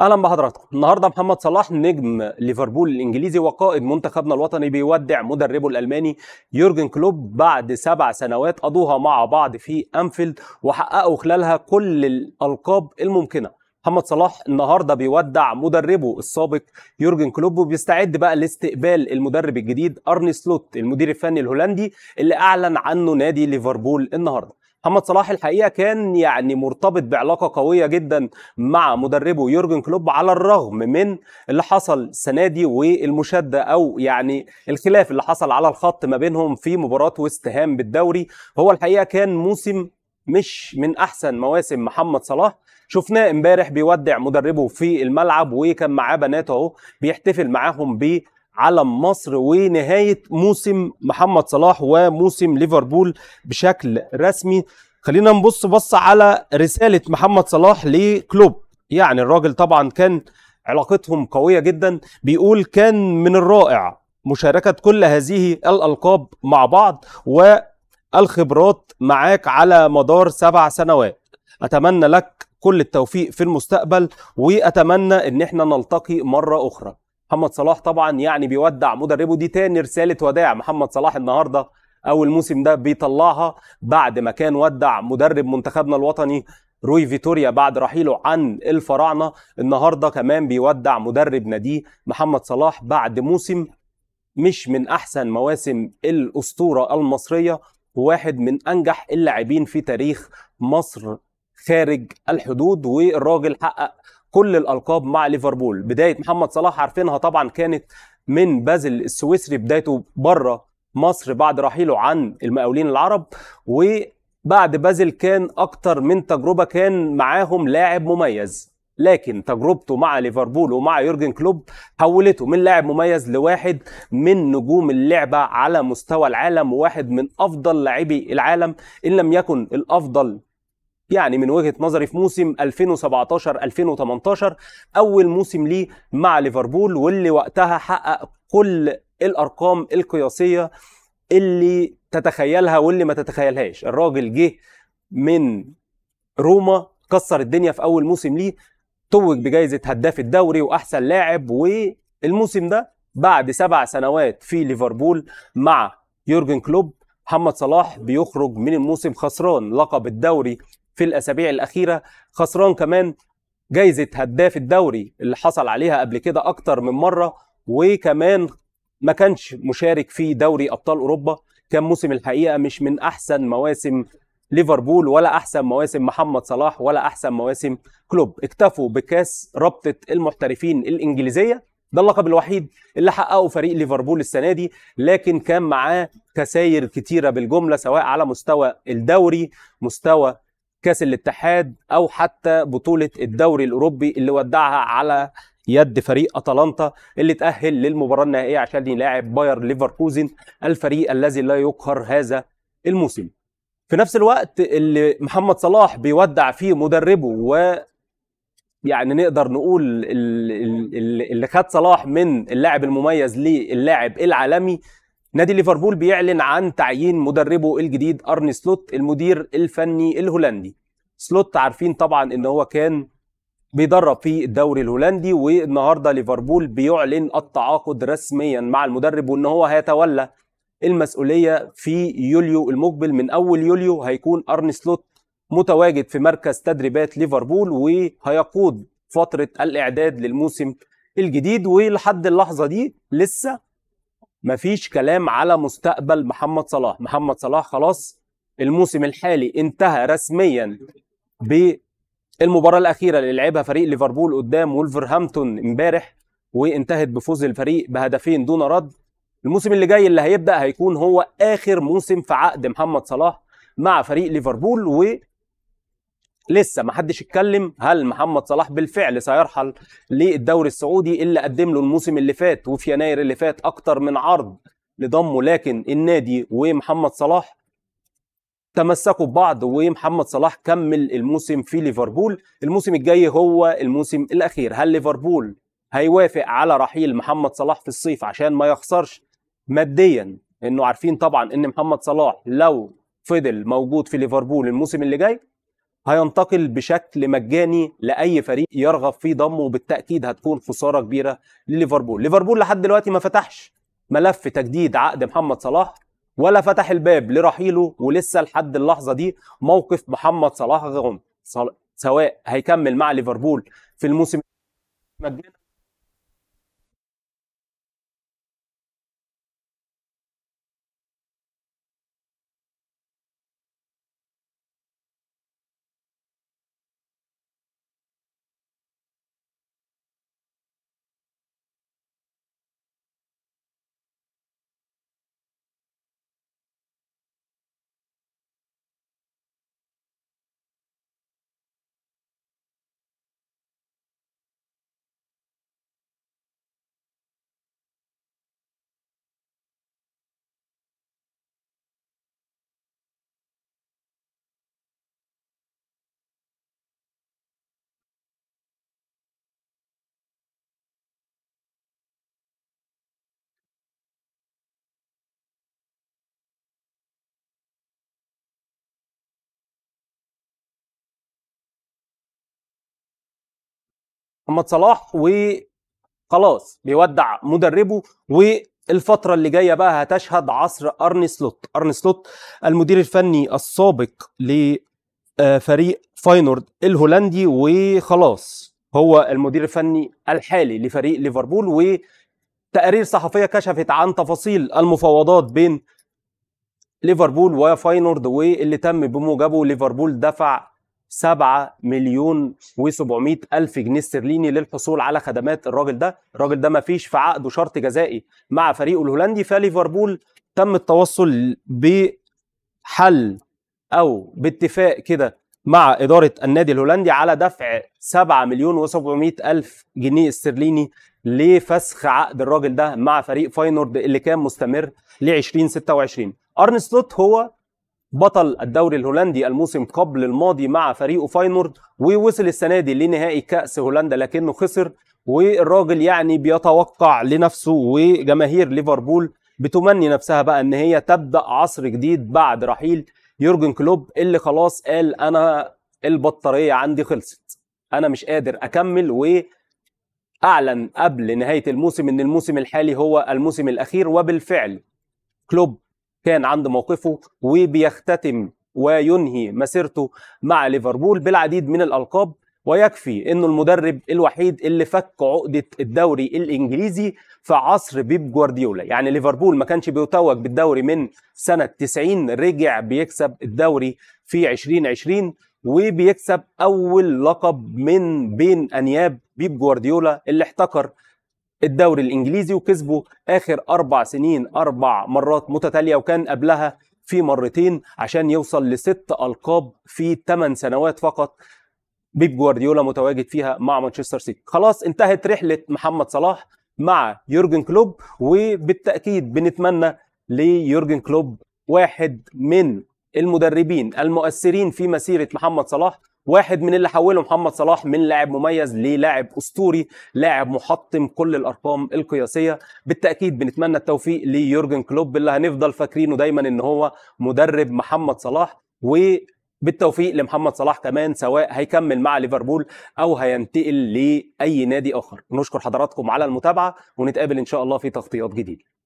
اهلا بحضراتكم النهارده محمد صلاح نجم ليفربول الانجليزي وقائد منتخبنا الوطني بيودع مدربه الالماني يورجن كلوب بعد سبع سنوات قضوها مع بعض في انفيلد وحققوا خلالها كل الالقاب الممكنه محمد صلاح النهارده بيودع مدربه السابق يورجن كلوب وبيستعد بقى لاستقبال المدرب الجديد ارني سلوت المدير الفني الهولندي اللي اعلن عنه نادي ليفربول النهارده محمد صلاح الحقيقه كان يعني مرتبط بعلاقه قويه جدا مع مدربه يورجن كلوب على الرغم من اللي حصل السنه دي والمشاده او يعني الخلاف اللي حصل على الخط ما بينهم في مباراه واستهام هام بالدوري هو الحقيقه كان موسم مش من احسن مواسم محمد صلاح شفناه امبارح بيودع مدربه في الملعب وكان معاه بناته اهو بيحتفل معاهم ب علم مصر ونهايه موسم محمد صلاح وموسم ليفربول بشكل رسمي خلينا نبص بص على رساله محمد صلاح لكلوب يعني الراجل طبعا كان علاقتهم قويه جدا بيقول كان من الرائع مشاركه كل هذه الالقاب مع بعض والخبرات معاك على مدار سبع سنوات اتمنى لك كل التوفيق في المستقبل واتمنى ان احنا نلتقي مره اخرى محمد صلاح طبعا يعني بيودع مدربه دي تاني رساله وداع محمد صلاح النهارده او الموسم ده بيطلعها بعد ما كان ودع مدرب منتخبنا الوطني روي فيتوريا بعد رحيله عن الفراعنه النهارده كمان بيودع مدرب ناديه محمد صلاح بعد موسم مش من احسن مواسم الاسطوره المصريه وواحد من انجح اللاعبين في تاريخ مصر خارج الحدود والراجل حقق كل الالقاب مع ليفربول بدايه محمد صلاح عارفينها طبعا كانت من بازل السويسري بدايته بره مصر بعد رحيله عن المقاولين العرب وبعد بازل كان اكتر من تجربه كان معاهم لاعب مميز لكن تجربته مع ليفربول ومع يورجن كلوب حولته من لاعب مميز لواحد من نجوم اللعبة على مستوى العالم وواحد من أفضل لاعبي العالم إن لم يكن الأفضل يعني من وجهه نظري في موسم 2017 2018 اول موسم ليه مع ليفربول واللي وقتها حقق كل الارقام القياسيه اللي تتخيلها واللي ما تتخيلهاش الراجل جه من روما كسر الدنيا في اول موسم ليه توج بجائزه هداف الدوري واحسن لاعب والموسم ده بعد سبع سنوات في ليفربول مع يورجن كلوب محمد صلاح بيخرج من الموسم خسران لقب الدوري في الاسابيع الاخيره خسران كمان جايزه هداف الدوري اللي حصل عليها قبل كده اكتر من مره وكمان ما كانش مشارك في دوري ابطال اوروبا كان موسم الحقيقه مش من احسن مواسم ليفربول ولا احسن مواسم محمد صلاح ولا احسن مواسم كلوب اكتفوا بكاس رابطه المحترفين الانجليزيه ده اللقب الوحيد اللي حققه فريق ليفربول السنه دي لكن كان معاه خساير كتيره بالجمله سواء على مستوى الدوري مستوى كاس الاتحاد او حتى بطوله الدوري الاوروبي اللي ودعها على يد فريق اتلانتا اللي تاهل للمباراه النهائيه عشان يلاعب باير ليفركوزن الفريق الذي لا يقهر هذا الموسم في نفس الوقت اللي محمد صلاح بيودع فيه مدربه و يعني نقدر نقول اللي خد صلاح من اللاعب المميز للاعب العالمي نادي ليفربول بيعلن عن تعيين مدربه الجديد ارني سلوت المدير الفني الهولندي سلوت عارفين طبعا ان هو كان بيدرب في الدوري الهولندي والنهارده ليفربول بيعلن التعاقد رسميا مع المدرب وان هو هيتولى المسؤوليه في يوليو المقبل من اول يوليو هيكون ارني سلوت متواجد في مركز تدريبات ليفربول وهيقود فتره الاعداد للموسم الجديد ولحد اللحظه دي لسه مفيش كلام على مستقبل محمد صلاح محمد صلاح خلاص الموسم الحالي انتهى رسميا بالمباراة الأخيرة اللي لعبها فريق ليفربول قدام ولفرهامبتون امبارح وانتهت بفوز الفريق بهدفين دون رد الموسم اللي جاي اللي هيبدأ هيكون هو آخر موسم في عقد محمد صلاح مع فريق ليفربول و لسه ما حدش اتكلم هل محمد صلاح بالفعل سيرحل للدوري السعودي اللي قدم له الموسم اللي فات وفي يناير اللي فات اكتر من عرض لضمه لكن النادي ومحمد صلاح تمسكوا ببعض ومحمد صلاح كمل الموسم في ليفربول الموسم الجاي هو الموسم الاخير هل ليفربول هيوافق على رحيل محمد صلاح في الصيف عشان ما يخسرش ماديا انه عارفين طبعا ان محمد صلاح لو فضل موجود في ليفربول الموسم اللي جاي هينتقل بشكل مجاني لاي فريق يرغب في ضمه وبالتاكيد هتكون خساره كبيره لليفربول ليفربول لحد دلوقتي ما فتحش ملف تجديد عقد محمد صلاح ولا فتح الباب لرحيله ولسه لحد اللحظه دي موقف محمد صلاح غم سواء هيكمل مع ليفربول في الموسم مجانا محمد صلاح وخلاص بيودع مدربه والفتره اللي جايه بقى هتشهد عصر ارني سلوت ارني سلوت المدير الفني السابق لفريق فاينورد الهولندي وخلاص هو المدير الفني الحالي لفريق ليفربول و تقارير صحفيه كشفت عن تفاصيل المفاوضات بين ليفربول وفاينورد واللي تم بموجبه ليفربول دفع 7 مليون و700 الف جنيه استرليني للحصول على خدمات الراجل ده الراجل ده ما فيش في عقده شرط جزائي مع فريقه الهولندي فليفربول تم التوصل بحل او باتفاق كده مع إدارة النادي الهولندي على دفع 7 مليون و700 ألف جنيه استرليني لفسخ عقد الراجل ده مع فريق فاينورد اللي كان مستمر ل 2026 أرن سلوت هو بطل الدوري الهولندي الموسم قبل الماضي مع فريقه فاينورد ووصل السنه دي لنهائي كاس هولندا لكنه خسر والراجل يعني بيتوقع لنفسه وجماهير ليفربول بتمني نفسها بقى ان هي تبدا عصر جديد بعد رحيل يورجن كلوب اللي خلاص قال انا البطاريه عندي خلصت انا مش قادر اكمل و اعلن قبل نهايه الموسم ان الموسم الحالي هو الموسم الاخير وبالفعل كلوب كان عند موقفه وبيختتم وينهي مسيرته مع ليفربول بالعديد من الألقاب ويكفي انه المدرب الوحيد اللي فك عقده الدوري الانجليزي في عصر بيب جوارديولا يعني ليفربول ما كانش بيتوج بالدوري من سنه 90 رجع بيكسب الدوري في 2020 وبيكسب اول لقب من بين انياب بيب جوارديولا اللي احتكر الدوري الانجليزي وكسبوا اخر اربع سنين اربع مرات متتاليه وكان قبلها في مرتين عشان يوصل لست القاب في ثمان سنوات فقط بيب جوارديولا متواجد فيها مع مانشستر سيتي خلاص انتهت رحله محمد صلاح مع يورجن كلوب وبالتاكيد بنتمنى ليورجن كلوب واحد من المدربين المؤثرين في مسيره محمد صلاح واحد من اللي حوله محمد صلاح من لاعب مميز للاعب اسطوري لاعب محطم كل الارقام القياسيه بالتاكيد بنتمنى التوفيق ليورجن كلوب اللي هنفضل فاكرينه دايما ان هو مدرب محمد صلاح و بالتوفيق لمحمد صلاح كمان سواء هيكمل مع ليفربول او هينتقل لاي نادي اخر نشكر حضراتكم على المتابعه ونتقابل ان شاء الله في تغطيات جديده